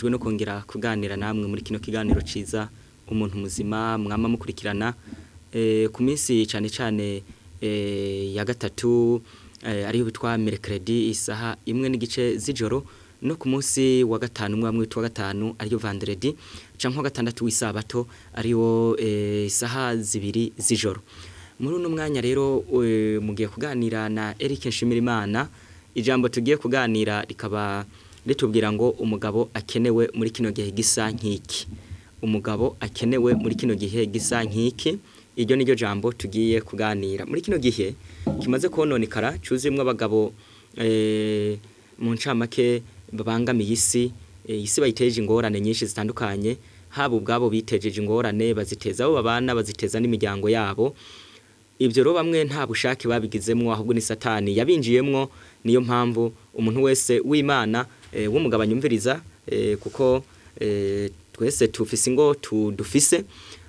tunejwe no kongera kuganira namwe muri kino kiganiro ciza umuntu muzima mwama mukurikirana eh, ku minsi cyane cyane eh, ya gatatu eh, ariyo bitwa merekeredi isaha imwe n'igice z'ijoro no ku munsi wa gatanu umwami wa gatanu ariyo vanderedi cyangwa gatandatu w'isabato ariyo isaha zibiri z'ijoro muri uno mwanya rero mugiye kuganira na Eric Nshimirimana ijambo tugiye kuganira rikaba ritubwira ngo umugabo akenewe muri kino gihe gisa nk'iki umugabo akenewe muri kino gihe gisa nk'iki iryo niryo jambo tugiye kuganira muri kino gihe kimaze kononekara cyuzuyemo abagabo eh, mu ncamake babangamiye isi eh, isi bayiteje ingorane nyinshi zitandukanye haba ubwabo bitejeje ingorane baziteza abo babana baziteza n'imiryango yabo ibyo rero bamwe nta bushake babigizemo ahubwo ni satani yabinjiyemo niyo mpamvu umuntu wese w'imana Eh, w'umugabanya umviriza eh, kuko eh, twese tufise ingo tudufise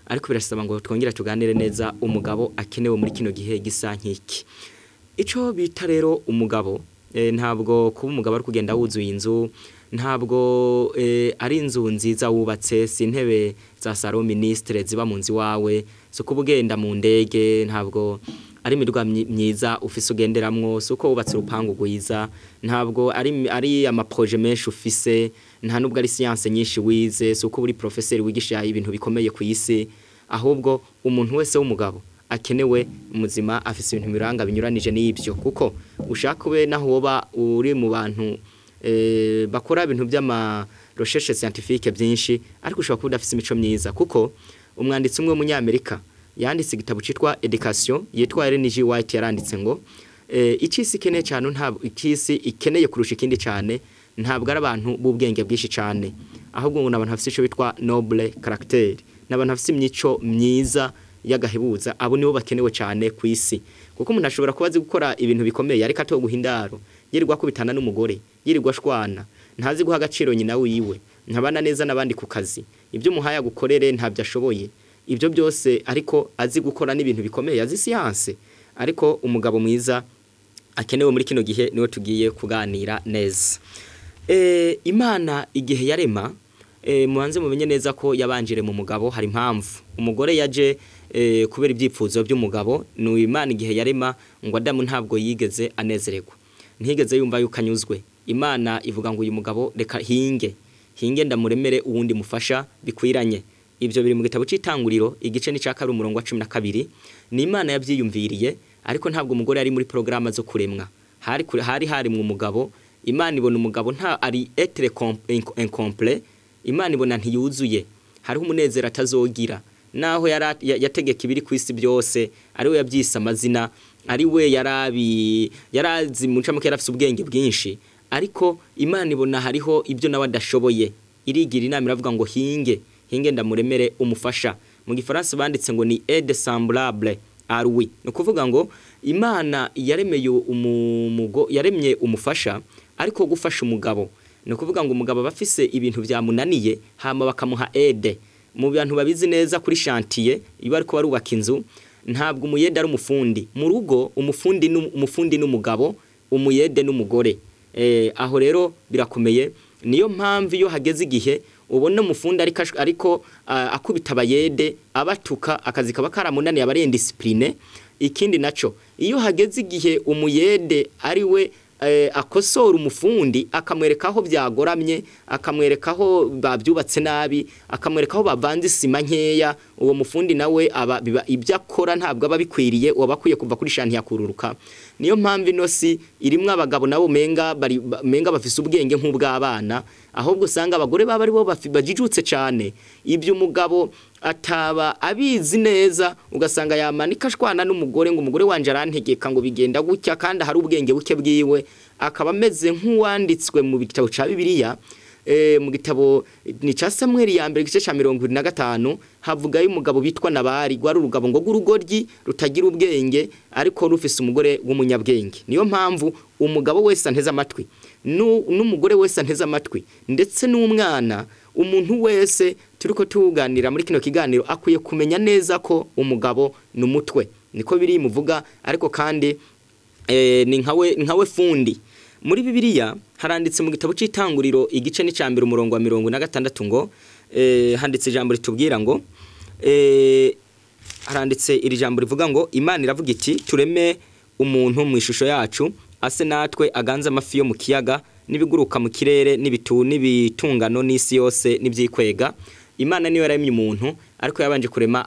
ariko birasaba ngo twongere tuganire neza umugabo akenewe muri kino gihe gisa nk'iki icyo bita rero umugabo ntabwo kuba umugabo ari kugenda wuzuye inzu ntabwo ari inzu nziza wubatse si intebe za salo minisitire ziba mu nzu iwawe si uko ugenda mu ndege ntabwo ari imirwa myiza ufise ugenderamwo si uko wubatse urupangu rwiza ntabwo ari amaproje menshi ufise nta nubwo ari siyanse nyinshi wize si uko uri porofeseri wigisha ibintu bikomeye ku isi ahubwo umuntu wese w'umugabo akenewe muzima afise ibintu biranga binyuranije n'ibyo kuko ushaka ube naho woba uri mu bantu eh, bakora ibintu by'amarosheshe siyantifike byinshi ariko ushobora kuba udafite imico myiza kuko umwanditsi umwe w'umunyamerika yanditse igitabo cyitwa edikasiyo yitwa Ellen White yaranditse ngo icyo eh, ikeneye cyane ntabwo icyo ikeneye kurusha ikindi cyane ntabwo ari abantu b'ubwenge bwinshi cyane ahubwo ngo ni abantu bafite icyo bitwa Noble karagiteri ni abantu bafite imico myiza y'agahebuza abo nibo bakenewe cyane ku isi kuko umuntu ashobora kuba azi gukora ibintu bikomeye ariko atoguha guhindaro yirirwa akubitana n'umugore yirirwa ashwana ntazi guha agaciro nyina wiwe ntabana neza n'abandi ku kazi ibyo umuhaye agukorere ntabyo ashoboye ibyo byose ariko azi gukora n'ibintu bikomeye azi siyanse ariko umugabo mwiza akenewe muri kino gihe niwe tugiye kuganira neza eh, imana igihe yarema eh, mubanze mumenye neza ko yabanjire mu mugabo hari impamvu umugore yaje eh, kubera ibyifuzo by'umugabo ni imana igihe yarema ngo adamu ntabwo yigeze anezererwa ntigeze yumva yuko anyuzwe imana ivuga ngo uyu mugabo reka hinge hinge ndamuremere uwundi mufasha bikwiranye ibyo biri mu gitabo cy'itanguriro igice n'icya kabiri umurongo wa cumi na kabiri ni imana yabyiyumviriye ariko ntabwo umugore ari muri porogaramu zo kuremwa hari hari mu mugabo imana ibona umugabo nta ari etere enkompure imana ibona ntiyuzuye hariho umunezero atazogira naho yategeka ibiri ku isi byose ari we yabyise amazina ari we yarazi mu ncamake yari afite ubwenge bwinshi ariko imana ibona hariho ibyo nawe adashoboye irigira inama iravuga ngo hinge hinge muremere umufasha mu gifaransa banditse ngo ni aide semblable à lui ni ukuvuga ngo imana yaremeye yaremye umufasha ariko gufasha umugabo ni ukuvuga ngo umugabo aba afise ibintu byamunaniye hama bakamuha aide mu bantu babizi neza kuri shantiye iyo ariko barubaka inzu ntabwo umuyede ari umufundi mu rugo umufundi n'umugabo umuyede n'umugore eh, aho rero birakomeye niyo mpamvu iyo hageze igihe ubona umufundi ariko ariko akubita abayede abatuka akazi kaba karamunaniye abarenda disipurine ikindi nacyo iyo hageze igihe umuyede ari we Eh, akosora umufundi akamwereka aho byagoramye akamwereka aho babyubatse nabi akamwereka aho bavanze isima nkeya uwo mufundi nawe ibyo akora ntabwo aba bikwiriye uba akwiye kuva kuri shanti yakururuka niyo mpamvu ino si irimo abagabo nabo menga bafise ubwenge nk'ubw'abana ahubwo usanga abagore baba ari bo bajijutse cyane ibyo umugabo ataba abizi neza ugasanga yamanika ashwana n'umugore ngo umugore wanjye arantegeka ngo bigenda gutya kandi hari ubwenge buke bwiwe akaba ameze nk'uwanditswe mu bitabo cya bibiliya eh, mu gitabo ni cya samweri ya mbere igice cya mirongo irindwi na gatanu havugayo umugabo bitwa nabari rwari urugabo ngo rw'urugoryi rutagira ubwenge ariko rufise umugore w'umunyabwenge niyo mpamvu umugabo wese anteze amatwi n'umugore wese anteze amatwi ndetse n'umwana umuntu wese turi ko tuwuganira muri kino kiganiro akwiye kumenya neza ko umugabo ni umutwe niko biri muvuga ariko kandi eh, ni nkawe nkawe fundi muri bibiliya haranditse mu gitabo cy'itanguriro igice n’icya mbere umurongo wa mirongo na gatandatu ngo eh, handitse ijambo ritubwira ngo eh, haranditse iri jambo rivuga ngo imana iravuga iti tureme umuntu mu ishusho yacu ase natwe aganze amafi yo mu kiyaga n'ibiguruka mu kirere n'ibitungano n'isi yose n'ibyikwega imana niyo yaremye umuntu ariko yabanje kurema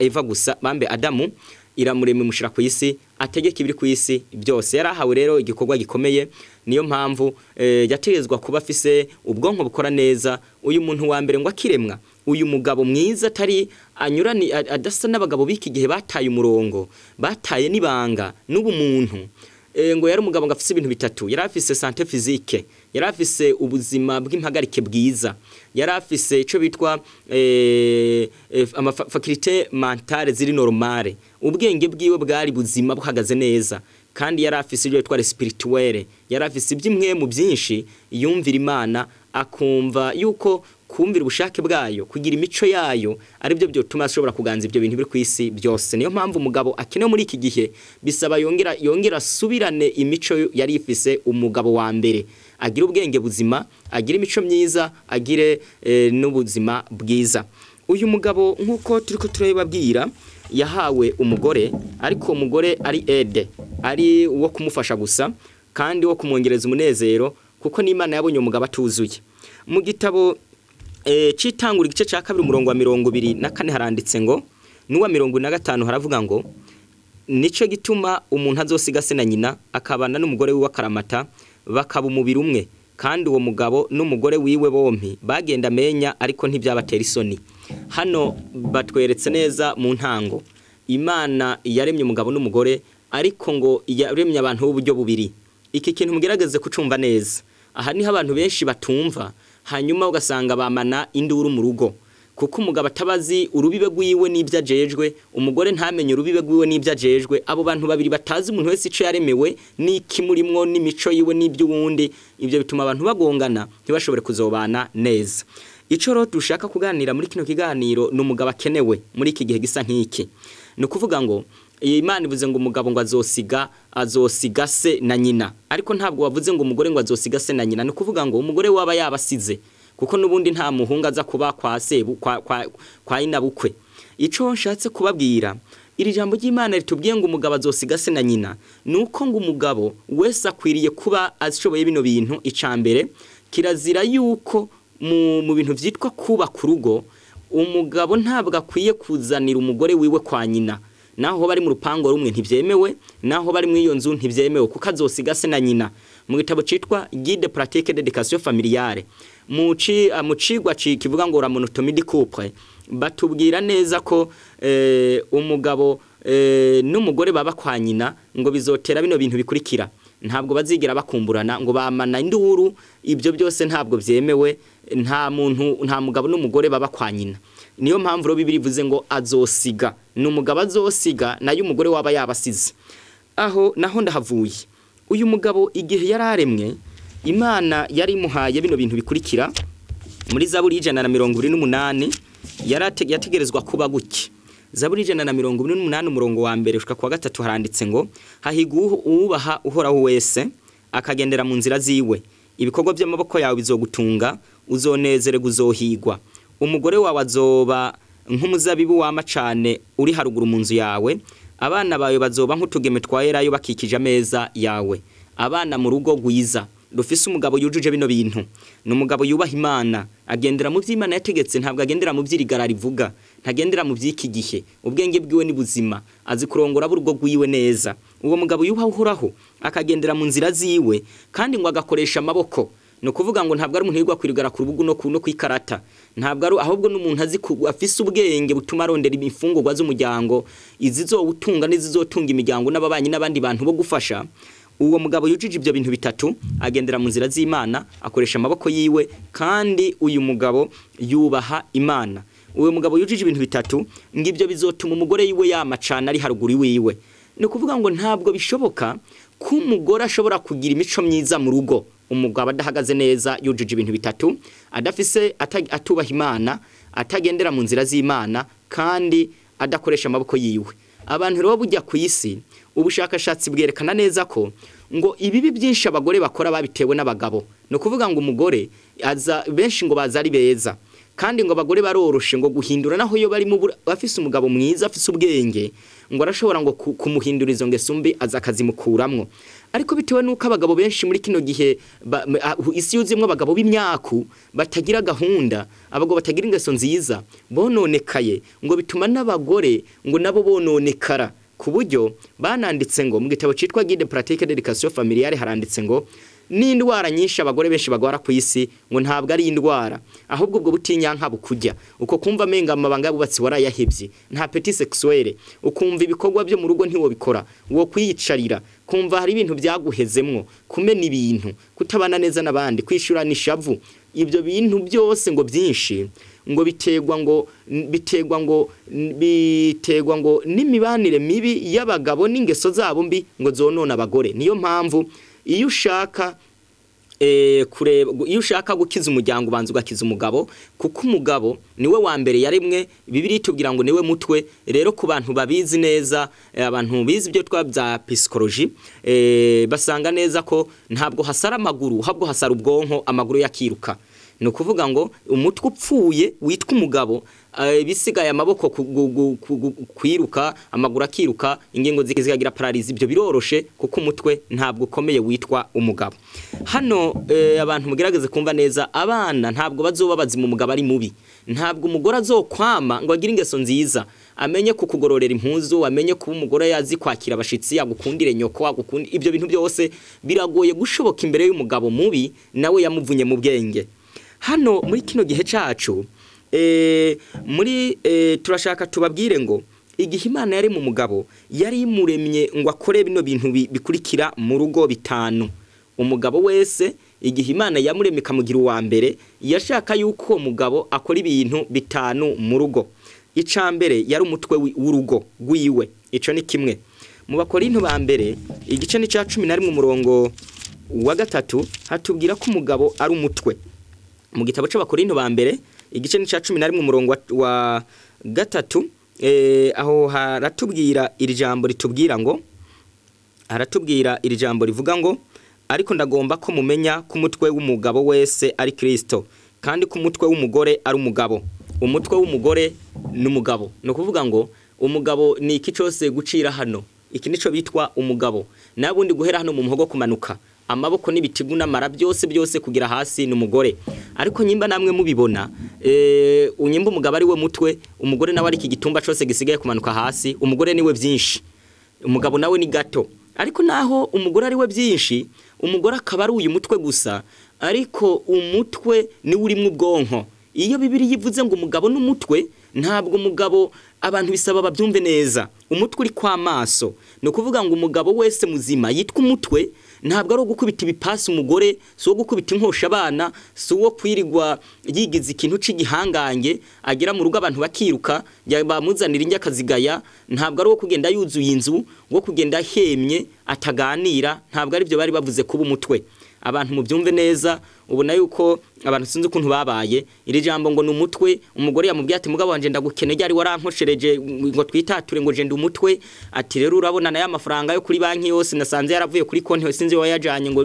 eva gusa bambe adamu iramurema imushyira ku isi ategeka ibiri ku isi byose yari ahawe rero igikorwa gikomeye niyo mpamvu eh, yategetswa kuba afise ubwonko bukora neza uyu muntu wa mbere ngo akiremwa uyu mugabo mwiza atari anyurani adasa n'abagabo b'iki gihe bataye umurongo bataye n'ibanga n'ubumuntu Eh, ngo yari umugabo ngo afise ibintu bitatu yari afise sante fizike yari afise ubuzima bw'impagarike bwiza yari afise icyo bitwa eh, eh, amafakirite mentale ziri normale ubwenge bwiwe bwari buzima buhagaze neza kandi yari afise ibyo twari spirituelle yari afise iby'imwe mu byinshi yumvira imana akumva yuko kumvira ubushake bwayo kugira imico yayo ari byo byotuma ashobora kuganza ibyo bintu biri ku isi byose niyo mpamvu umugabo akenewe muri iki gihe bisaba yongera yongera asubirane imico yari ifise umugabo wa mbere agira ubwenge buzima agira imico myiza agire eh, n'ubuzima bwiza uyu mugabo nk'uko turi turabibabwira yahawe umugore ariko umugore ari ede ari uwo kumufasha gusa kandi wo kumwongereza umunezero kuko n'imana yabonye umugabo atuzuye mu gitabo Eh, cyitangura igice cya kabiri umurongo wa mirongo ibiri na kane haranditse ngo n'uwa mirongo ine na gatanu haravuga ngo nicyo gituma umuntu azosiga se na nyina akabana n'umugore wiwe akaramata bakaba umubiri umwe kandi uwo mugabo n'umugore wiwe bombi bagenda amenya ariko ntibyabatera isoni hano batweretse neza mu ntango imana yaremye umugabo n'umugore ariko ngo yaremye abantu b'uburyo bubiri iki kintu mugerageze kucumva neza aha niho abantu benshi batumva hanyuma ugasanga bamana induru mu rugo kuko umugabo atabazi urubibe rw'iwe n'ibyo ajejwe umugore ntamenye urubibe rw'iwe n'ibyo ajejwe abo bantu babiri batazi umuntu wese icyo yaremewe n'ikimurimwo n'imico yiwe n'iby'uwundi ibyo bituma abantu bagongana ntibashobore kuzobana neza icyo rero dushaka kuganira muri kino kiganiro ni umugabo akenewe muri iki gihe gisa nk'iki ni ukuvuga ngo Imana ivuze ngo umugabo ngo azosiga azosiga se na nyina ariko ntabwo wavuze ngo umugore ngo azosiga se na nyina ni ukuvuga ngo umugore waba yabasize kuko n'ubundi nta muhungu aza kuba kwa se kwa inabukwe icyo nshatse kubabwira iri jambo ry'imana ritubwiye ngo umugabo azosiga se na nyina ni uko ngo umugabo wese akwiriye kuba ashoboye bino bintu icambere kirazira yuko mu bintu byitwa kuba ku rugo umugabo ntabwo akwiye kuzanira umugore wiwe kwa nyina naho bari mu rupango rumwe ntibyemewe naho bari mu iyo nzu ntibyemewe kuko azosiga se na nyina mu gitabo cyitwa guide pratique d'education familiale mu ah, cigwa kivuga ngo la monotomie du batubwira neza ko eh, umugabo eh, n'umugore baba kwa nyina ngo bizotera bino bintu bikurikira ntabwo bazigera bakumburana ngo bamana induru ibyo byose ntabwo byemewe nta muntu nta mugabo n'umugore baba kwa nyina niyo mpamvu rero bibiri ivuze ngo azosiga ni umugabo azosiga nayo umugore waba yabasize aho naho ndahavuye uyu mugabo igihe yari aremwe imana yari imuhaye bino bintu bikurikira muri zaburi y'ijana na mirongo irindwi n'umunani yategerezwa kuba guke zaburi y'ijana na mirongo irindwi n'umunani umurongo wa mbere ushuka kuwa gatatu haranditse ngo hahiga uwubaha uhoraho wese akagendera mu nzira ziwe ibikorwa by'amaboko yawe bizogutunga uzonezere uzohigwa umugore wawe azoba nk'umuzabibu w’amacane uri haruguru mu nzu yawe abana bawe bazoba nk'utugeme twa bakikije ameza yawe abana mu rugo rwiza rufise umugabo yujuje bino bintu ni umugabo yubaha imana agendera mu by'imana yategetse ntabwo agendera mu by'irigara rivuga ntagendera mu by'iki gihe ubwenge bwiwe n’ubuzima, azi kurongora urugo rwiwe neza uwo mugabo yubaha uhoraho akagendera mu nzira ziwe kandi ngo agakoresha amaboko ni ukuvuga ngo ntabwo ari umuntu wirirwa kwirigara ku rubugu no ku ikarata ntabwo ari ahubwo n'umuntu azi afise ubwenge butuma arondera imfungurwa z'umuryango izizowutunga n'izizotunga imiryango n'ababanyi n'abandi bantu bo gufasha uwo mugabo yujuje ibyo bintu bitatu agendera mu nzira z'imana akoresha amaboko yiwe kandi uyu mugabo yubaha imana uwo mugabo yujuje ibintu bitatu ngo ibyo bizotuma umugore yiwe yamacana ari haruguru yiwe ni ukuvuga ngo ntabwo bishoboka ko umugore ashobora kugira imico myiza mu rugo umugabo adahagaze neza yujuje ibintu bitatu adafise atubaha imana atagendera mu nzira z'imana kandi adakoresha amaboko yiwe abantu rero bujya ku isi ubushakashatsi bwerekana neza ko ngo ibibi byinshi abagore bakora babitewe n'abagabo ni ukuvuga ngo umugore aza benshi ngo baza ari beza kandi ngo abagore baroroshe ngo guhindura naho iyo barimo bafise umugabo mwiza afise ubwenge ngo arashobora ngo kumuhindura izo ngeso mbi aza akazimukuramwo ariko bitewe n'uko abagabo benshi muri kino gihe isi yuzuyemo abagabo b'imyaku batagira gahunda abagabo batagira ingeso nziza bononekaye ngo bituma n'abagore ngo nabo bononekara ku buryo bananditse ngo mu gitabo cyitwa guide pratique d'education familiale haranditse ngo n'indwara nyinshi abagore benshi bagwara ku isi ngo ntabwo ari indwara ahubwo ubwo butinya butinyanka bukujya uko kumva amenga amabanga y'abubatsi warayahebye nta peti sexuelle ukumva ibikorwa byo mu rugo ntiwo wo kwiyicarira kumva hari ibintu byaguhezemwo kumena ibintu kutabana neza n'abandi kwishyurana ishavu ibyo bintu byose ngo byinshi ngo bitegwa ngo bitegwa ngo bitegwa ngo n'imibanire mibi y'abagabo n'ingeso zabo mbi ngo zonone abagore niyo mpamvu iyo ushaka Eh, kureba iyo ushaka gukiza umuryango ubanza ugakiza umugabo kuko umugabo niwe wa mbere yaremwe bibiri tubwira ngo niwe mutwe rero ku bantu babizi neza eh, abantu bizi ibyo twa bya pisikoroji eh, basanga neza ko ntabwo hasara amaguru habwo hasara ubwonko amaguru yakiruka ni ukuvuga ngo umutwe upfuye witwa umugabo Eh, bisigaye amaboko kwiruka amaguru akiruka ingingo zikagira pararizi ibyo biroroshe kuko umutwe ntabwo ukomeye witwa umugabo hano eh, abantu mugerageze kumva neza abana ntabwo bazoba bazima umugabo ari mubi ntabwo umugore azokwama ngo agire ingeso nziza amenye kukugororera impuzu amenye kuba umugore yazi kwakira abashyitsi agukundire nyoko agukundire ibyo bintu byose biragoye gushoboka imbere y'umugabo mubi nawe yamuvunye mu bwenge hano muri kino gihe cyacu Eh, muri eh, turashaka tubabwire ngo igihe imana yari mu mugabo yari imuremye ngo akore bino bintu bikurikira mu rugo bitanu umugabo wese igihe imana yamuremye ikamugira uwa mbere yashaka yuko uwo mugabo akora ibintu bitanu mu rugo icya mbere yari umutwe w'urugo wiwe icyo ni kimwe mu bakora intu ba mbere igice ni cya cumi na rimwe umurongo wa gatatu hatubwira ko umugabo ari umutwe mu gitabo cy'abakora intu ba mbere igice cya cumi na rimwe umurongo wa gatatu eh, aho haratubwira iri jambo ritubwira ngo haratubwira iri jambo rivuga ngo ariko ndagomba ko mumenya ko umutwe w'umugabo wese ari kirisito kandi ko umutwe w'umugore ari umugabo umutwe w'umugore ni umugabo ni ukuvuga ngo umugabo ni iki cyose gucira hano iki nicyo bitwa umugabo nawe bundi guhera hano mu muhogo kumanuka amaboko n'ibitigu n'amara byose byose kugira hasi ni umugore ariko nyimba namwe mubibona eh, unyimba umugabo ari we mutwe umugore nawe ari iki gitumba cyose gisigaye kumanuka hasi umugore niwe byinshi umugabo nawe ni gato ariko naho umugore ari we byinshi umugore akaba ari uyu mutwe gusa ariko umutwe niwe urimo ubwonko iyo bibiri yivuze ngo umugabo n'umutwe ntabwo umugabo abantu bisaba babyumve neza umutwe uri kwa maso ni ukuvuga ngo umugabo wese muzima yitwa umutwe ntabwo ari uwo gukubita ibipasi umugore si uwo gukubita inkosha abana si uwo kwirigwa yigize ikintu cy'igihangange agera mu rugo abantu bakiruka bamuzanira injya akazigaya ntabwo ari uwo kugenda yuzuye inzu wo kugenda ahemye ataganira ntabwo ari byo bari bavuze kuba umutwe abantu mubyumve neza ubona yuko abantu sinzi ukuntu babaye iri jambo ngo ni umutwe umugore yamubwiye ati mugabo wanjye ndagukene ryari warankoshereje ngo twitature ngo jenda umutwe ati rero urabona nayo amafaranga yo kuri banki yose nasanze yaravuye kuri konti sinzi wayajyanye ngo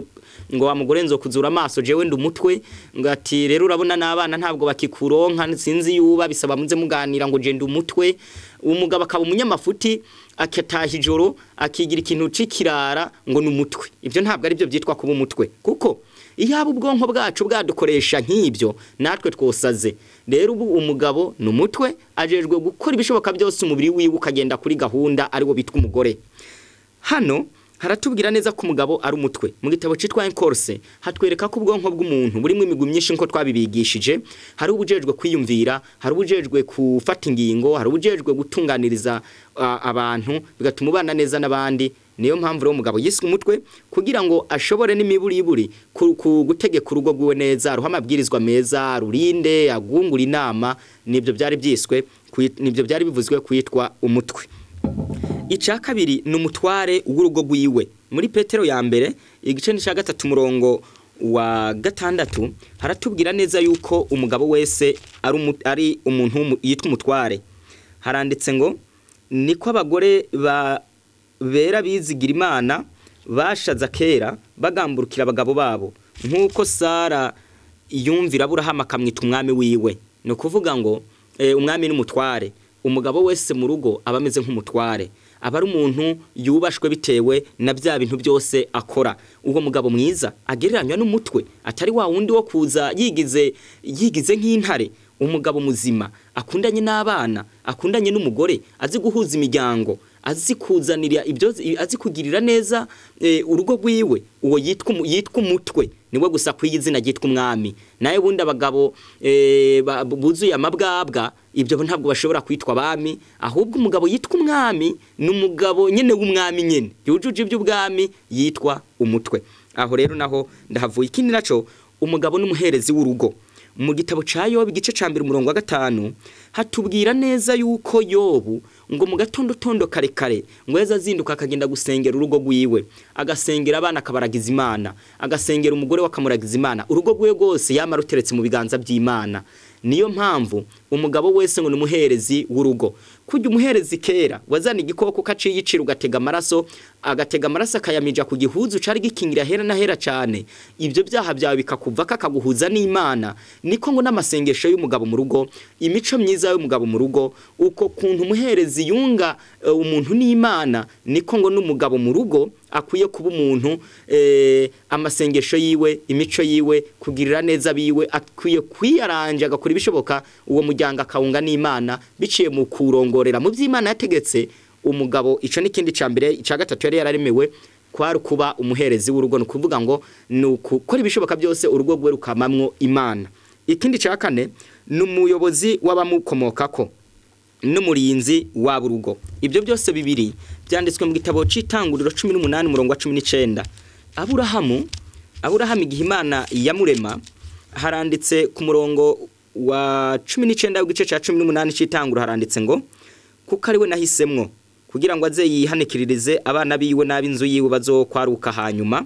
ngo wamugore nzo kuzura amaso jewe ndi umutwe ngo ati rero urabona n'abana ntabwo bakikuronka sinzi yuba bisaba muze muganira ngo jenda umutwe umugabo akaba umunyamafuti akataha ijoro akigira ikintu cy'ikirara ngo ni umutwe ibyo ntabwo ari byo byitwa kuba umutwe kuko iyo ubwonko bwacu bwadukoresha nk'ibyo natwe twosaze rero ubu umugabo ni umutwe ajejwe gukora ibishoboka byose umubiri wiwe ukagenda kuri gahunda ariwo bitwa umugore hano haratubwira neza ko umugabo ari umutwe mu gitabo cyitwa enkorse hatwereka ko ubwonko bw'umuntu burimo imigwi myinshi nk'uko twabibigishije hari ubujejwe kwiyumvira hari ubujejwe gufata ingingo hari ubujejwe gutunganiriza abantu bigatuma ubana neza n'abandi niyo mpamvu rero umugabo yiswe umutwe kugira ngo ashobore n'imiburiburi gutegeka urugo rw'iwe neza ruha amabwirizwa meza rurinde agungura inama nibyo byari byiswe nibyo byari bivuzwe kwitwa umutwe icya kabiri ni umutware w'urugo rw'iwe muri petero ya mbere igice ni cya gatatu umurongo wa gatandatu haratubwira neza yuko umugabo wese ari umuntu yitwa umutware haranditse ngo ko abagore bera bizigira imana bashaza kera bagamburukira abagabo babo nk'uko sara yumvira aburahamu akamwita umwami wiwe ni ukuvuga ngo eh, umwami n'umutware umugabo wese mu rugo aba ameze nk'umutware aba ari umuntu yubashwe bitewe na bya bintu byose akora uwo mugabo mwiza agereranywa n'umutwe atari wa wundi wo kuza yigize yigize nk'intare umugabo muzima akundanye n'abana akundanye n'umugore azi guhuza imiryango azi kuzanira ibyo azi kugirira neza eh, urugo rwiwe uwo yitwa umutwe niwe gusa ku izina ryitwa umwami nawe bundi abagabo eh, buzuye amabwabwa ibyo ntabwo bashobora kwitwa abami ahubwo umugabo yitwa umwami ni umugabo nyine w'umwami nyine yujuje iby'ubwami yitwa umutwe aho rero naho ndahavuye ikindi nacyo umugabo n'umuherezi w'urugo mu gitabo cya yoba igice cya mbere umurongo wa gatanu hatubwira neza yuko yobu ngo mu gatondo tondo kare ngo yeze azinduka akagenda gusengera urugo rwiwe agasengera abana akabaragiza imana agasengera umugore we akamuragiza imana urugo rwe rwose yamara ruteretse mu biganza by'imana niyo mpamvu umugabo wese ngo ni umuherezi w'urugo kujya umuherezi kera wazana igikoko kaciye icira ugatega amaraso agatega amaraso akayamija ku gihuzu cari gikingira hera na hera cyane ibyo byaha byawe bikakuva kakaguhuza n'imana niko ngo n'amasengesho y'umugabo mu rugo imico myiza mubyaye umugabo mu rugo uko kuntu umuherezi yunga eh, umuntu n'imana niko ngo n'umugabo mu rugo akwiye kuba umuntu eh, amasengesho yiwe imico yiwe kugirira neza biwe akwiye kwiyaranja agakora ibishoboka uwo muryango akawunga n'imana biciye mu kurongorera mu by'imana yategetse umugabo icyo ikindi cya mbere icya gatatu yari yararemewe kwari kuba umuherezi w'urugo ni ukuvuga ngo ni ukukora ibishoboka byose urugo rwe rukamamwo imana ikindi cya kane n'umuyobozi w'abamukomokako n'umurinzi wa burugo ibyo byose bibiri byanditswe mu gitabo cy'itanguriro cumi n'umunani umurongo wa cumi n'icyenda aburahamu aburahamu igihe imana yamurema haranditse ku murongo wa cumi n'icyenda w'igice cya cumi n'umunani cy'itanguriro haranditse ngo kuko ari we nahisemwo kugira ngo aze yihanikiririze abana biwe n'ab'inzu yiwe bazokwaruka hanyuma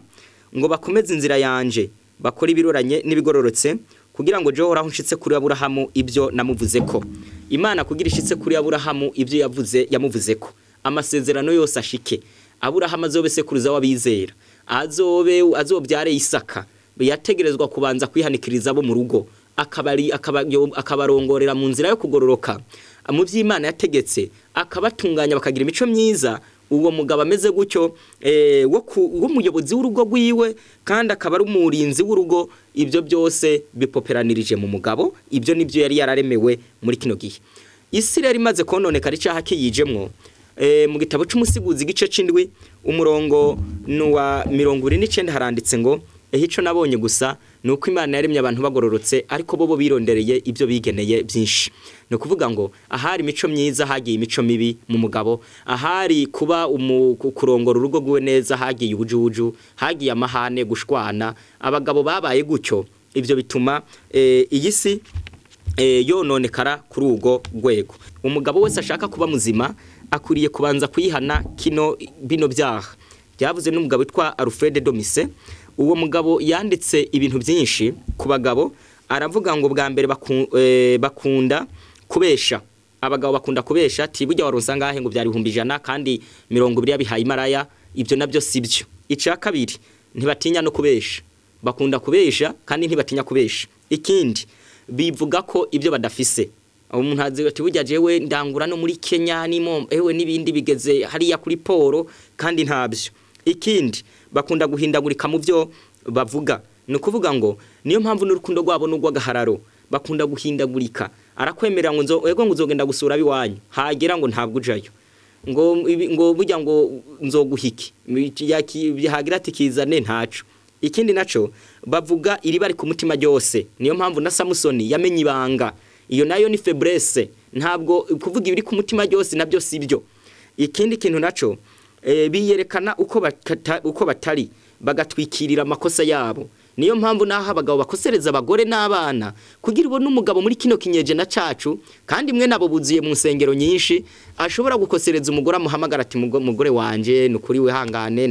ngo bakomeze inzira yanjye bakore ibiroranye n'ibigororotse kugira ngo jya uhoraho kuri aburahamu ibyo namuvuze ko imana kugira ishitse kuri aburahamu ibyo yavuze yamuvuze ko amasezerano yose ashike aburahamu azobe sekuruza w'abizera azobe azobyare isaka yategerezwa kubanza kwihanikiriza abo mu rugo akabarongorera mu nzira yo kugororoka mu by'imana yategetse akabatunganya bakagira imico myiza uwo mugabo ameze gutyo eh, w'umuyobozi w'urugo rwiwe kandi akaba ari umurinzi w'urugo ibyo byose bipoperanirije mu mugabo ibyo nibyo yari yararemewe muri kino gihe isi rero imaze kononekara icyaha kiyijemwo eh, mu gitabo cy'umusiguzi igice cy'indwi umurongo ni uwa mirongo irindwi n'icyenda haranditse ngo icyo nabonye gusa ni uko imana yaremye abantu bagororotse ariko bo bo birondereye ibyo bigeneye byinshi ni ukuvuga ngo ahari imico myiza hagiye imico mibi mu mugabo ahari kuba kurongora urugo rwe neza hagiye ubujuju hagiye amahane gushwana abagabo babaye gutyo ibyo bituma eh, iyi si eh, yononekara kuri urwo rwego umugabo wese ashaka kuba muzima akwiriye kubanza kuyihana kino bino byaha byavuze n'umugabo witwa alfred domise uwo mugabo yanditse ibintu byinshi ku bagabo aravuga ngo bwa mbere e, bakunda kubesha abagabo bakunda kubesha tibujya waronsa ngahe ngo byari ibihumbi ijana kandi mirongo ibiri yabihaye imaraya ibyo nabyo si byo icya kabiri ntibatinya no kubesha bakunda kubesha kandi ntibatinya kubesha ikindi bivuga ko ibyo badafise umuntu ati jewe ndangura no muri kenya ewe n'ibindi bigeze hariya kuri polo kandi ntabyo ikindi bakunda guhindagurika mu byo bavuga ni ukuvuga ngo niyo mpamvu n'urukundo rwabo n'urw'agahararo bakunda guhindagurika arakwemerera ngo ego ngo nzogenda gusura ab'iwanyu hagera ngo ntabwo ujayo. ngo bujya ngo nzoguhike hagira ati kizane ntacu ikindi nacyo bavuga iri bari ku mutima ryose niyo mpamvu na samusoni yamenye ibanga iyo nayo ni feburese ntabwo kuvuga ibiri ku mutima ryose nabyo si byo ikindi kintu nacyo Eh, biyerekana uko batari bagatwikirira amakosa yabo niyo mpamvu n'aho abagabo bakosereza abagore n'abana kugira ubone umugabo muri kino kinyeje na cacu kandi mwe nabo buzuye mu nsengero nyinshi ashobora gukosereza umugore amuhamagara ati mugore wanjye ni ukuri wihangane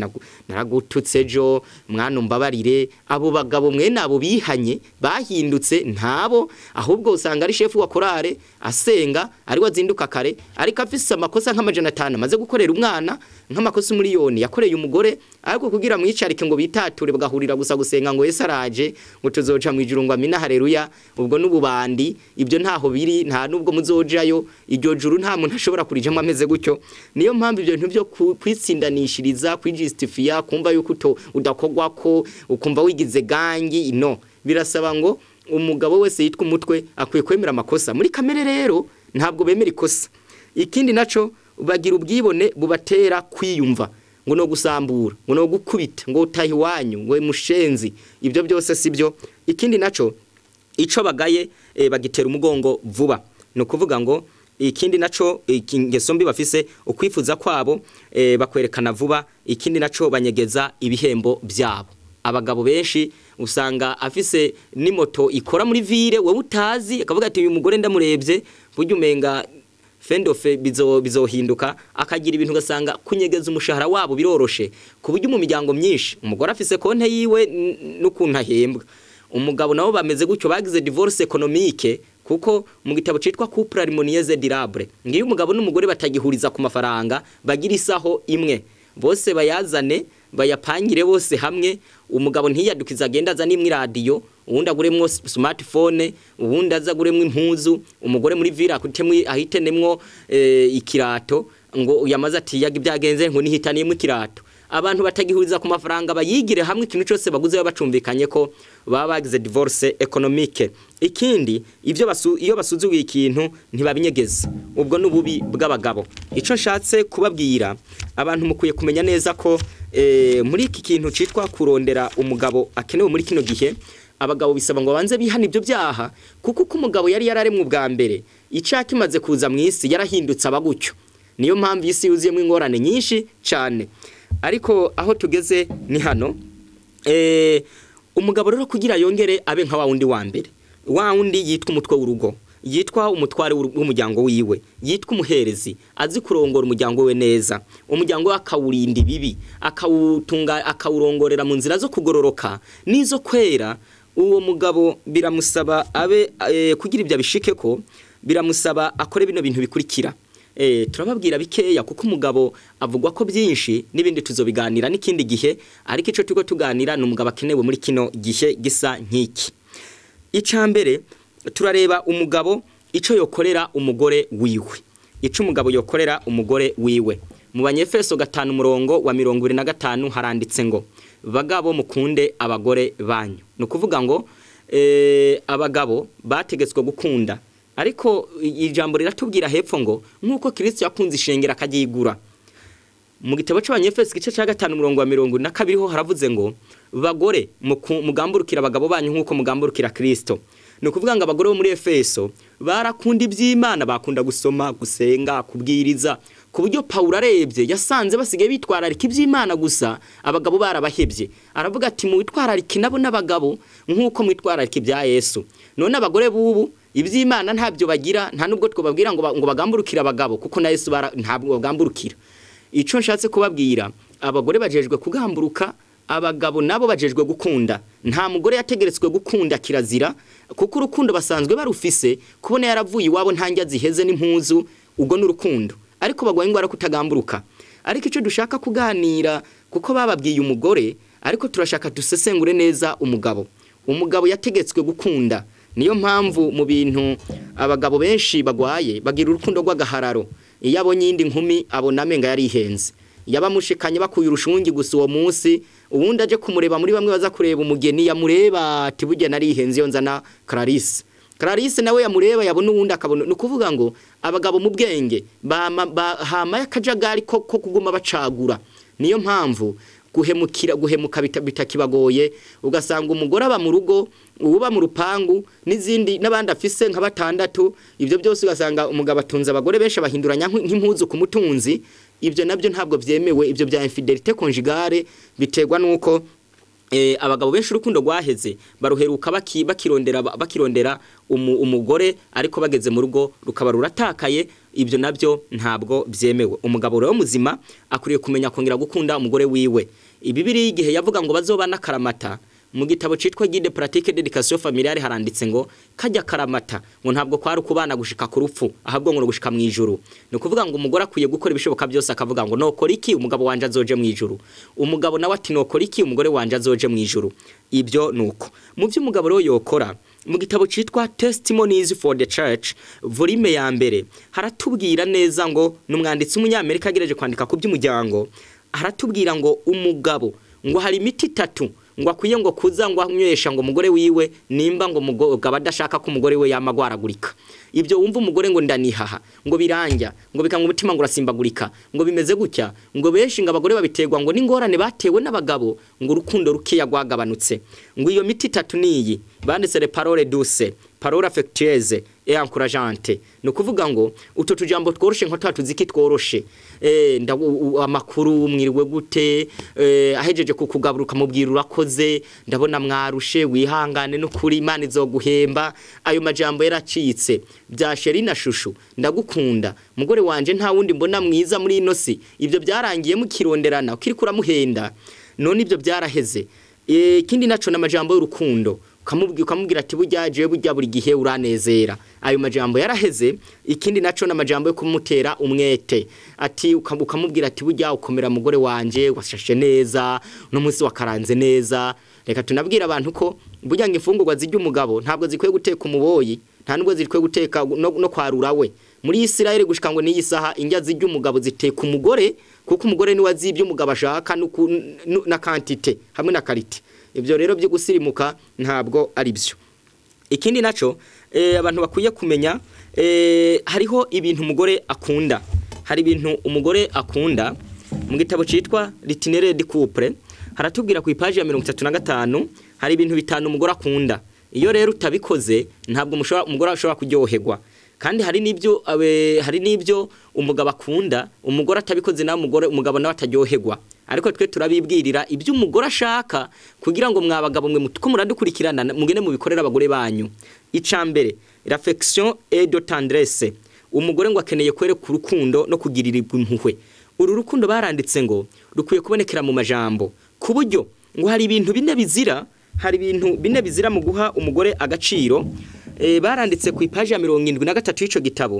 naragututse ejo mwana umbabarire abo bagabo mwe nabo bihanye bahindutse ntabo ahubwo usanga ari shefu wa korare asenga ariwe azinduka kare ariko afise amakosa nk'amajana atanu amaze gukorera umwana nk'amakosa miliyoni, yakoreye umugore ariko kugira mwicarike ngo bitature bagahurira gusa gusenga ngo Yesu araje ngo tuzoca mu ijuru ngo amina haleluya ubwo n'ububandi ibyo ntaho biri nta nubwo muzojayo iryo juru nta muntu ashobora kurijamo ameze gutyo niyo mpamvu ibyo bintu byo kwitsindanishiriza kwijisitifiya kumva yuko udakogwa ko ukumva wigize gangi no birasaba ngo umugabo wese yitwa umutwe akwiye kwemera amakosa muri kamere rero ntabwo bemera ikosa ikindi nacyo bagira ubwibone bubatera kwiyumva ngo no gusambura ngo no gukubita ngo utahe iwanyu ngo mushenzi ibyo byose si byo ikindi nacyo icyo bagaye eh, bagitera umugongo vuba ni ukuvuga ngo ikindi nacyo ingeso mbi bafise ukwifuza kwabo eh, bakwerekana vuba ikindi nacyo banyegeza ibihembo byabo abagabo benshi usanga afise ni moto ikora muri vire wowe utazi akavuga ati uyu mugore ndamurebye burya umenga fendofe bizohinduka akagira ibintu ugasanga kunyegeza umushahara wabo biroroshe ku buryo mu miryango myinshi umugore afise konti yiwe n'ukuntu ahembwa umugabo nabo bameze gutyo bagize divorce ekonomike kuko mu gitabo cyitwa couple harmonieze durable ngiyo umugabo n'umugore batagihuriza ku mafaranga bagira isaho imwe bose bayazane bayapangire bose hamwe umugabo ntiyadukiza agenda aza nimwe iradiyo uwundi aguremwo smartphone uwundi aza aguremwo impuzu umugore muri vira nemwo eh, ikirato ngo yamaze ati yaga ibyagenze ngo nihitaniyemo ikirato abantu batagihuriza ku mafaranga bayigire hamwe ikintu cyose baguze bacumvikanye ko baba bagize divorce economique ikindi ibyo basu iyo basuzuye ikintu ntibabinyegeze ubwo nububi bw'abagabo ico nshatse kubabwira abantu mukwiye kumenya neza ko Eh, muri iki kintu cyitwa kurondera umugabo akenewe muri kino gihe abagabo bisaba ngo banze bihane ibyo byaha kuko uko umugabo yari yararemwe ubwa mbere icyaha kimaze kuza mu isi yarahindutse aba gutyo niyo mpamvu isi yuzuyemo ingorane nyinshi cyane ariko aho tugeze ni hano eh, umugabo rero kugira yongere abe nka wa wundi wa mbere wa wundi yitwa umutwe w'urugo yitwa umutware w'umuryango wiwe yitwa umuherezi azi kurongora umuryango we neza umuryango we akawurinda ibibi akawutunga akawurongorera mu nzira zo kugororoka n'izo kwera uwo mugabo biramusaba abe eh, kugira ibyo abishike ko biramusaba akore bino bintu bikurikira eh, turababwira bikeya kuko umugabo avugwa ko byinshi n'ibindi tuzobiganira n'ikindi gihe ariko icyo turi tuganira ni umugabo akenewe muri kino gihe gisa nk'iki icya mbere turareba umugabo icyo yokorera umugore wiwe icyo umugabo yokorera umugore wiwe mu banyefeso gatanu umurongo wa mirongo irindwi na gatanu haranditse ngo bagabo mukunde abagore banyu ni ukuvuga ngo eh, abagabo bategetswe gukunda ariko ijambo riratubwira hepfo ngo nk'uko kirisiti yakunze ishengera akagiyigura mu gitabo cy'abanyefeso igice cya gatanu umurongo wa mirongo na kabiri ho haravuze ngo bagore mugamburukira abagabo banyu nk'uko mugamburukira kirisito ni ukuvuga ngo abagore bo muri efeso barakunda iby'imana bakunda gusoma gusenga kubwiriza ku buryo pawulo arebye yasanze basigaye bitwararika iby'imana gusa abagabo barabahebye aravuga ati mwitwararike nabo n'abagabo nk'uko mwitwararika ibya yesu none abagore b'ubu iby'imana ntabyo bagira nta n'ubwo twababwira ngo bagamburukire abagabo kuko na yesu ntabwo bagamburukira icyo nshatse kubabwira abagore bajejwe kugamburuka abagabo nabo bajejwe gukunda nta mugore yategeretswe gukunda kirazira kuko urukundo basanzwe barufise kubona yaravuye iwabo ntanjya ziheze n'impuzu ubwo ni urukundo ariko bagwaye indwara kutagamburuka ariko icyo dushaka kuganira kuko bababwiye umugore ariko turashaka dusesengure neza umugabo umugabo yategetswe gukunda niyo mpamvu mu bintu abagabo benshi bagwaye bagira urukundo rw'agahararo iyo abonye indi nkumi abona amenga yarihenze yaba amushikanye bakuye urushungi gusa uwo munsi ubundi aje kumureba muri bamwe baza kureba umugeni yamureba ati burya narihenze iyo nzana Clarisse Clarisse nawe yamureba yabona ubundi akabona ni ukuvuga ngo abagabo mu bwenge bahamaye akajagari ko kuguma bacagura niyo mpamvu guhemukira guhemuka bitakibagoye ugasanga umugore aba mu rugo uba mu rupangu n'izindi n'abandi afise nka batandatu ibyo byose ugasanga umugabo atunze abagore benshi abahinduranya nk'impuzu ku mutunzi ibyo nabyo ntabwo byemewe ibyo bya infidelite conjugale biterwa n'uko eh, abagabo benshi urukundo rwaheze baruheruka bakirondera bakirondera umugore ariko bageze mu rugo rukaba ruratakaye ibyo nabyo ntabwo byemewe umugabo rero muzima akwiriye kumenya kongera gukunda umugore wiwe ibi biriho igihe yavuga ngo bazobana akaramata mu gitabo cyitwa guide pratique dedication familiale haranditse ngo kajya karamata ngo ntabwo kwari ukubana gushika ku rupfu ahubwo ngo gushika mu ijuru ni ukuvuga ngo umugore akwiye gukora ibishoboka byose akavuga ngo nokora iki umugabo wanje azoje mu ijuru umugabo nawe ati nokora iki umugore wanje azoje mu ijuru ibyo nuko mu byo umugabo rero yokora mu gitabo cyitwa testimonies for the church volume ya mbere haratubwira neza ngo n'umwanditsi w'umunyamerika agereje kwandika ku by'umuryango haratubwira ngo umugabo ngo hari imiti itatu ngo akwiye ngo kuza ngo anywesha ngo umugore wiwe nimba ngo umugabo adashaka ko umugore we yamagwaragurika ibyo wumva umugore ngo ndanihaha ngo biranja ngo bikanga umutima ngo urasimbagurika ngo bimeze gutya ngo benshi ngo abagore babiterwa ngo n'ingorane batewe n'abagabo ngo urukundo rukeya rwagabanutse ngo iyo miti itatu niyi banditse le parole douce parole encouragante ni ukuvuga ngo utu tujambo tworoshye nka twatuzi ko tworoshe eh, amakuru mwiriwe gute eh, ahejeje kukugaburuka mubwira urakoze ndabona mwarushe wihangane n'ukuri imana izo guhemba ayo majambo yaracitse bya sheri na shushu ndagukunda umugore wanjye nta wundi mbona mwiza muri ino si ibyo byarangiye mukironderana ukiri kuramuhenda none ibyo byaraheze eh, ikindi nacyo ni amajambo y'urukundo ukamubwira ati bujya je bujya buri gihe uranezera ayo majambo yaraheze ikindi naco n'amajambo yo kumutera umwete ati ukamubwira ati bujya ukomera mugore wanje washashe neza n'umunsi wakaranze neza reka tunabwira abantu ko bujya ngo imfungurwa zijya umugabo ntabwo zikwiye guteka umuboyi nta nubwo zikwiye guteka no kwarura we muri Isiraheli gushika ngo niyi saha injya zijya umugabo ziteka umugore kuko umugore niwe azibye umugabo ashaka na quantité hamwe na qualité ibyo rero byo gusirimuka ntabwo ari byo ikindi nacyo eh, abantu bakwiye kumenya eh, hariho ibintu umugore akunda hari ibintu umugore akunda mu gitabo cyitwa ritinere de kupure haratubwira ku ipaji ya mirongo itatu na gatanu hari ibintu bitanu umugore akunda iyo rero utabikoze ntabwo umugore ashobora kuryoherwa kandi hari n'ibyo eh, hari n'ibyo umugabo akunda umugore atabikoze nawe umugore umugabo nawe ataryoherwa ariko twe turabibwirira ibyo umugore ashaka kugira ngo mwabagabo mwe mutuko muradukurikirana mugende mubikorera abagore banyu icambere rafection et de tendresse umugore ngo akeneye kwereka urukundo no kugirira impuhwe uru rukundo baranditse ngo rukwiye kubonekera mu majambo ku buryo ngo hari ibintu bine bizira hari ibintu bine bizira mu guha umugore agaciro eh, baranditse ku ipaji ya mirongo irindwi na gatatu y'icyo gitabo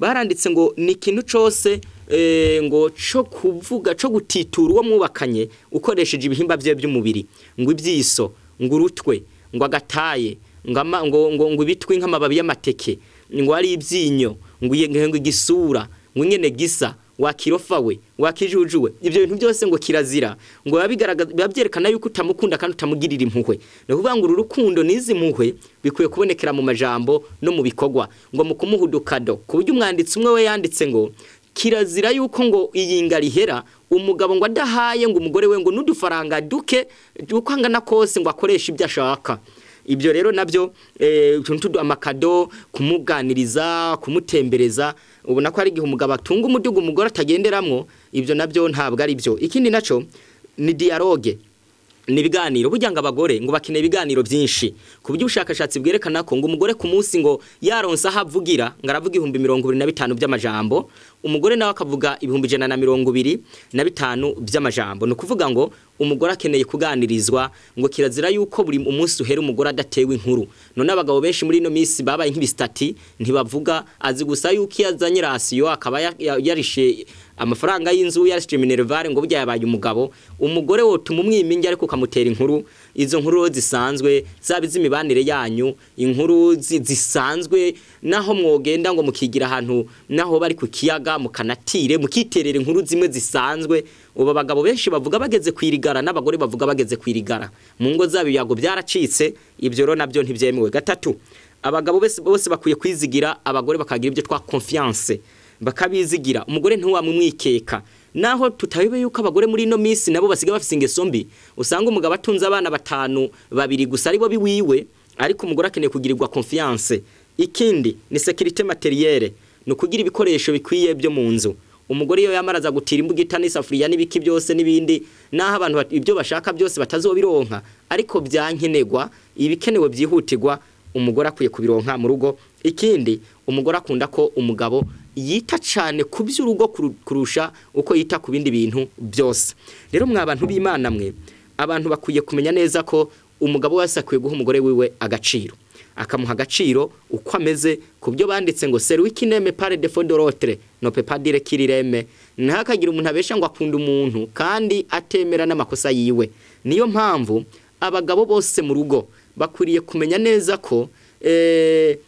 baranditse ngo ni ikintu cyose Eh, ngo cyo kuvuga cyo gutitura uwo mwubakanye ukoresheje ibihimba bye by'umubiri ngo ibyiso ngo urutwe ngo agataye ngo ibitwi nk'amababi y'amateke ngo ari ibyinyo ngo igisura ngo nyine gisa wakirofa we wakijuju we ibyo bintu byose ngo kirazira ngo biba byerekana yuko utamukunda kandi utamugirira impuhwe ni ukuvuga ngo uru rukundo n'izi mpuhwe bikwiye kubonekera mu majambo no mu bikorwa ngo mu kumuha udukado ku buryo umwanditsi umwe we yanditse ngo kirazira yuko ngo iyi rihera umugabo ngo adahaye ngo umugore we ngo n'udufaranga duke uko angana kose ngo akoreshe ibyo ashaka ibyo rero nabyo eh, utuntu amakado kumuganiriza kumutembereza ubona ko ari igihe umugabo atunga umudugu umugore atagenderamo ibyo nabyo ntabwo ari byo ikindi nacyo ni dialogue ni ibiganiro burya ngo abagore ngo bakeneye ibiganiro byinshi ku buryo ubushakashatsi bwerekana ko ngo umugore ku munsi ngo yaronse aho avugira ngo aravuga ibihumbi mirongo ibiri na bitanu by'amajambo umugore nawe akavuga ibihumbi ijana na mirongo ibiri na bitanu by'amajambo ni ukuvuga ngo umugore akeneye kuganirizwa ngo kirazira yuko buri umunsi uhera umugore adatewe inkuru none abagabo benshi muri ino minsi babaye nk'ibisitati ntibavuga azi gusa yuko iyo azanye rasiyo akaba yarishe amafaranga y'inzu ya minerivare ngo burya yabaye umugabo umugore wotuma umwiminge ariko ukamutera inkuru izo nkuru zisanzwe zaba iz'imibanire yanyu inkuru zisanzwe naho mwogenda ngo mukigira ahantu naho bari ku kiyaga mukanatire mukiterera inkuru zimwe zisanzwe ubu abagabo benshi bavuga bageze ku irigara n'abagore bavuga bageze ku irigara mu ngo zabo ibiyago byaracitse ibyo rero nabyo ntibyemewe gatatu abagabo bose bakwiye kwizigira abagore bakagira ibyo twa konfiyanse bakabizigira umugore ntiwamumwikeka naho tutabibe yuko abagore muri ino minsi nabo basiga bafite ingeso mbi usanga umugabo atunze abana batanu babiri gusa aribo biwiwe ariko umugore akeneye kugirirwa konfiyanse ikindi ni sekirite materiyere ni ukugira ibikoresho bikwiye byo mu nzu umugore iyo yamaraza gutira imbuga itanisafuriya n'ibiki byose n'ibindi naho abantu ibyo bashaka byose batazobironka ariko byankenerwa ibikenewe byihutirwa umugore akwiye kubironka mu rugo ikindi umugore akunda ko umugabo yita cyane ku by'urugo kurusha uko yita ku bindi bintu byose rero mwa bantu b'imana mwe abantu bakwiye kumenya neza ko umugabo wese akwiye guha umugore wiwe agaciro akamuha agaciro uko ameze ku byo banditse ngo seru w'ikineme pare de fodorotere no pepadire kirireme ntihakagire umuntu abeshya ngo akunde umuntu kandi atemera n'amakosa yiwe niyo mpamvu abagabo bose mu rugo bakwiriye kumenya neza ko eh,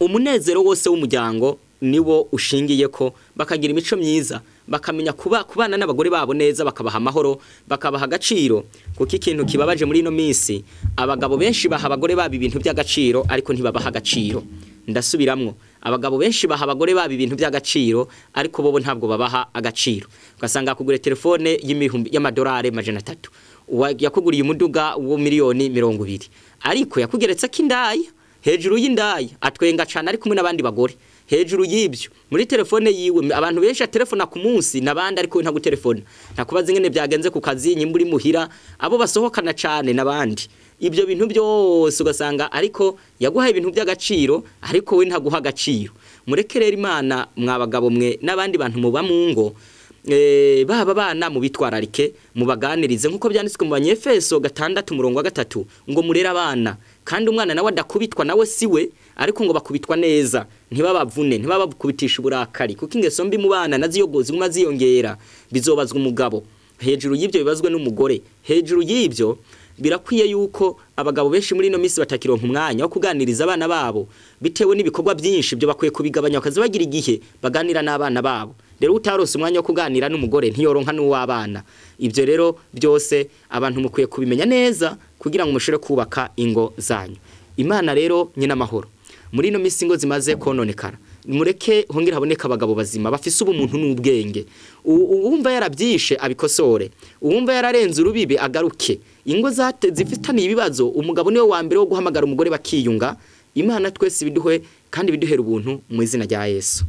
umunezero wose w'umuryango niwo ushingiye ko bakagira imico myiza bakamenya kuba kubana n'abagore babo neza bakabaha amahoro bakabaha agaciro kuko ikintu kibabaje muri ino minsi abagabo benshi baha abagore babo ibintu by'agaciro ariko ntibabaha agaciro ndasubiramwo abagabo benshi baha abagore babo ibintu by'agaciro ariko bobo ntabwo babaha agaciro ugasanga kugura telefone y'amadolari majana atatu yakuguriye umuduga wo miliyoni mirongo ibiri ariko yakugeretse ko indaya hejuru y'indaya atwenga cyane ari kumwe n'abandi bagore hejuru y'ibyo muri telefone yiwe abantu benshi telefona ku munsi nabandi ariko nta gutelefona nta kubaza ingene byagenze ku kazi nyimba uri muhira abo basohokana cyane nabandi ibyo bintu byose ugasanga ariko yaguhaye ibintu by'agaciro ariko we ntaguha agaciro mureke rero imana mwabagabo mwe n'abandi bantu muba mu ngo eh, baba abana mu bitwararike mubaganirize nk'uko byanditswe mu banyefeso gatandatu umurongo wa gatatu ngo murere abana kandi umwana nawe adakubitwa nawe si we ariko ngo bakubitwa neza ntibabavune ntibabakubitisha uburakari kuko ingeso mbi mu bana naziyogoza ziguma ziyongera bizobazwa umugabo hejuru y'ibyo bibazwe n'umugore hejuru y'ibyo birakwiye yuko abagabo benshi muri ino minsi batakironka umwanya wo kuganiriza abana babo bitewe n'ibikorwa byinshi byo bakwiye kubigabanya bakaza bagira igihe baganira n'abana babo rero utarose umwanya wo kuganira n'umugore ntiyoronka n'uw'abana ibyo rero byose abantu mukwiye kubimenya neza kugira ngo mushobore kubaka ingo zanyu imana rero nyine amahoro muri ino minsi ingo zimaze kononekara mureke hongera haboneka abagabo bazima bafise ubumuntu n'ubwenge uwumva yarabyishe abikosore uwumva yararenze urubibe agaruke ingo zate zifitaniye ibibazo umugabo niwe wa mbere wo guhamagara umugore bakiyunga imana twese ibiduhe kandi biduhere ubuntu mu izina rya yesu